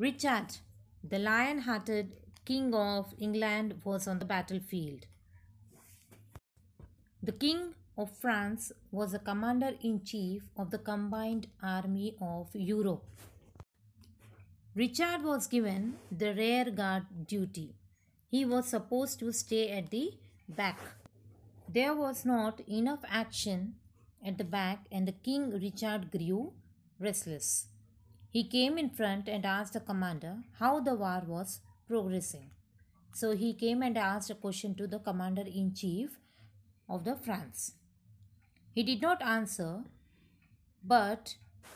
Richard, the lion hearted king of England, was on the battlefield. The king of France was the commander in chief of the combined army of Europe. Richard was given the rear guard duty. He was supposed to stay at the back. There was not enough action at the back, and the King Richard grew restless. He came in front and asked the commander how the war was progressing. So he came and asked a question to the commander in chief of the France. He did not answer, but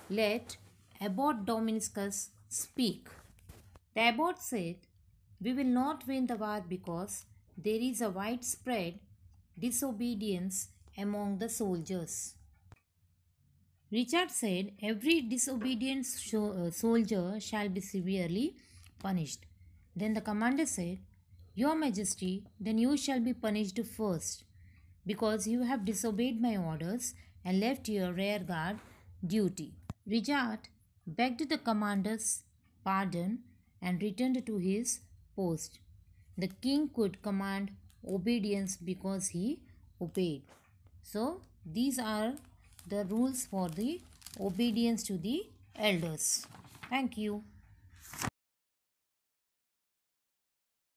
let Abbot Dominicus speak. The abbot said, We will not win the war because there is a widespread disobedience among the soldiers. Richard said, Every disobedient uh, soldier shall be severely punished. Then the commander said, Your Majesty, then you shall be punished first, because you have disobeyed my orders and left your rear guard duty. Richard begged the commander's pardon and returned to his post. The king could command obedience because he obeyed. So, these are the rules for the obedience to the elders. Thank you.